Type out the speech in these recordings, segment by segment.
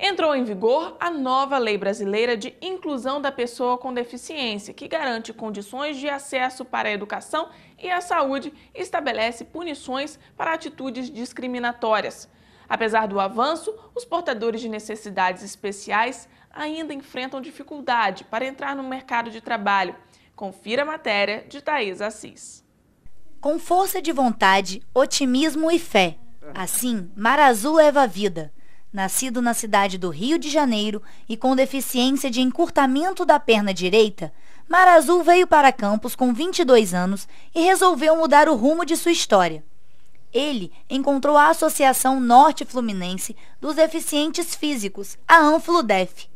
entrou em vigor a nova Lei Brasileira de Inclusão da Pessoa com Deficiência, que garante condições de acesso para a educação e à saúde e estabelece punições para atitudes discriminatórias. Apesar do avanço, os portadores de necessidades especiais ainda enfrentam dificuldade para entrar no mercado de trabalho. Confira a matéria de Thais Assis. Com força de vontade, otimismo e fé. Assim, Mar Azul leva a vida nascido na cidade do Rio de Janeiro e com deficiência de encurtamento da perna direita, Marazul veio para Campos com 22 anos e resolveu mudar o rumo de sua história. Ele encontrou a Associação Norte Fluminense dos Deficientes Físicos, a ANFLUDEF.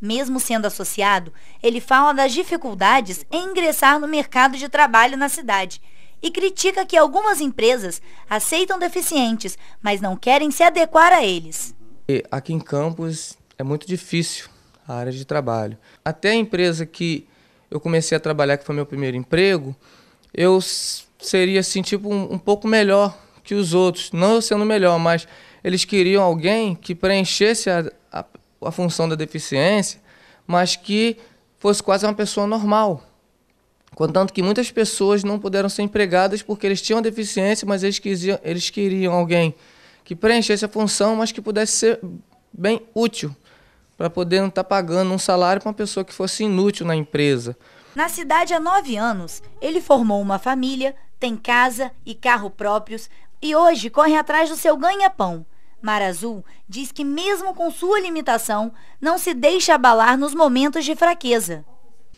Mesmo sendo associado, ele fala das dificuldades em ingressar no mercado de trabalho na cidade e critica que algumas empresas aceitam deficientes, mas não querem se adequar a eles. E aqui em Campos é muito difícil a área de trabalho. Até a empresa que eu comecei a trabalhar, que foi meu primeiro emprego, eu seria assim, tipo, um, um pouco melhor que os outros. Não eu sendo melhor, mas eles queriam alguém que preenchesse a, a, a função da deficiência, mas que fosse quase uma pessoa normal. Contanto que muitas pessoas não puderam ser empregadas porque eles tinham deficiência, mas eles, quisiam, eles queriam alguém que preenchesse a função, mas que pudesse ser bem útil, para poder não estar tá pagando um salário para uma pessoa que fosse inútil na empresa. Na cidade há nove anos, ele formou uma família, tem casa e carro próprios e hoje corre atrás do seu ganha-pão. Mar Azul diz que, mesmo com sua limitação, não se deixa abalar nos momentos de fraqueza.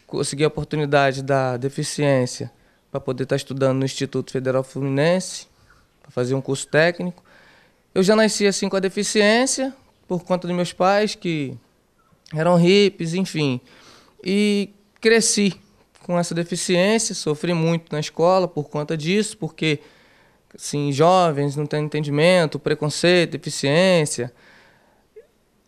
Consegui a oportunidade da deficiência para poder estar tá estudando no Instituto Federal Fluminense, para fazer um curso técnico. Eu já nasci assim com a deficiência, por conta dos meus pais, que eram hippies, enfim. E cresci com essa deficiência, sofri muito na escola por conta disso, porque assim, jovens não têm entendimento, preconceito, deficiência.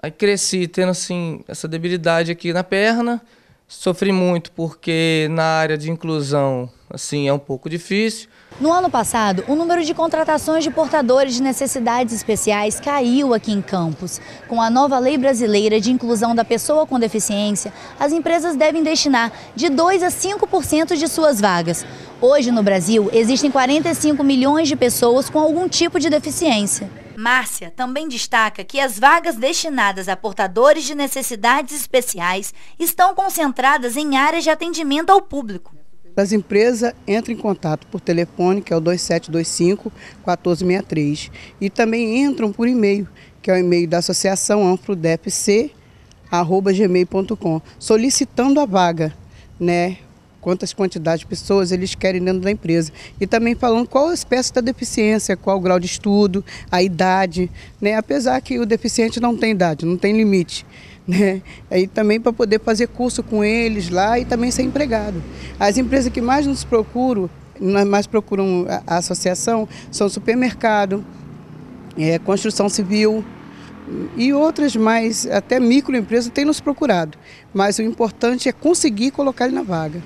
Aí cresci tendo assim essa debilidade aqui na perna, sofri muito porque na área de inclusão assim, é um pouco difícil. No ano passado, o número de contratações de portadores de necessidades especiais caiu aqui em Campos. Com a nova Lei Brasileira de Inclusão da Pessoa com Deficiência, as empresas devem destinar de 2 a 5% de suas vagas. Hoje, no Brasil, existem 45 milhões de pessoas com algum tipo de deficiência. Márcia também destaca que as vagas destinadas a portadores de necessidades especiais estão concentradas em áreas de atendimento ao público. As empresas entram em contato por telefone, que é o 2725 1463, e também entram por e-mail, que é o e-mail da Associação Anfrodepc, solicitando a vaga, né? quantas quantidades de pessoas eles querem dentro da empresa. E também falando qual a espécie da deficiência, qual o grau de estudo, a idade, né? apesar que o deficiente não tem idade, não tem limite. Né? E também para poder fazer curso com eles lá e também ser empregado. As empresas que mais nos procuram, mais procuram a, associação, são supermercado, é, construção civil, e outras mais, até microempresas, têm nos procurado. Mas o importante é conseguir colocar ele na vaga.